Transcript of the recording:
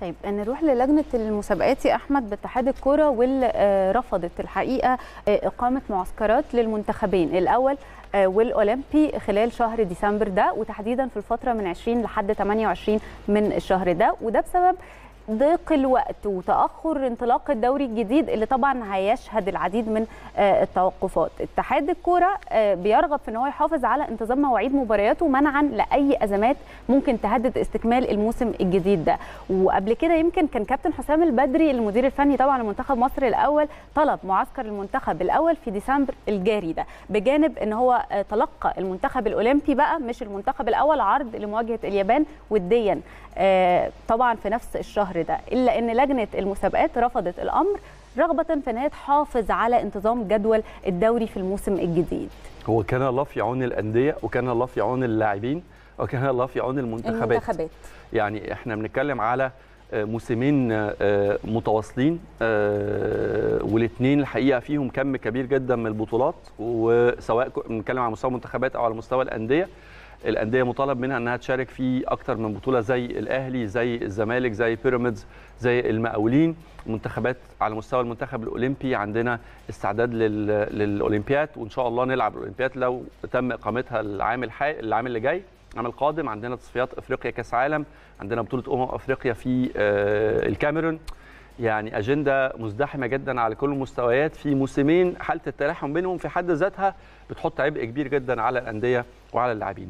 طيب نروح للجنه المسابقات يا احمد باتحاد الكره واللي رفضت الحقيقه آه، اقامه معسكرات للمنتخبين الاول آه، والاولمبي خلال شهر ديسمبر ده وتحديدا في الفتره من 20 لحد 28 من الشهر ده وده بسبب ضيق الوقت وتاخر انطلاق الدوري الجديد اللي طبعا هيشهد العديد من آه، التوقفات اتحاد الكوره آه، بيرغب في ان هو يحافظ على انتظام مواعيد مبارياته منعا لاي ازمات ممكن تهدد استكمال الموسم الجديد ده وقبل كده يمكن كان كابتن حسام البدري المدير الفني طبعا لمنتخب مصر الاول طلب معسكر المنتخب الاول في ديسمبر الجاري ده بجانب ان هو آه، تلقى المنتخب الاولمبي بقى مش المنتخب الاول عرض لمواجهه اليابان وديا طبعا في نفس الشهر الشهر ده إلا أن لجنة المسابقات رفضت الأمر رغبة في أنها تحافظ على انتظام جدول الدوري في الموسم الجديد هو كان الله في عون الأندية وكان الله في عون اللاعبين وكان الله في عون المنتخبات, المنتخبات. يعني احنا بنتكلم على آه، موسمين آه، آه، متواصلين والاثنين الحقيقه فيهم كم كبير جدا من البطولات وسواء بنتكلم على مستوى المنتخبات او على مستوى الانديه الانديه مطالب منها انها تشارك في اكثر من بطوله زي الاهلي زي الزمالك زي بيراميدز زي المقاولين منتخبات على مستوى المنتخب الاولمبي عندنا استعداد للاولمبياد وان شاء الله نلعب الاولمبياد لو تم اقامتها العام الحالي العام اللي جاي العام القادم عندنا تصفيات افريقيا كاس عالم عندنا بطوله امم افريقيا في آه، الكاميرون يعني اجنده مزدحمه جدا على كل المستويات في موسمين حاله التلاحم بينهم في حد ذاتها بتحط عبء كبير جدا على الانديه وعلى اللاعبين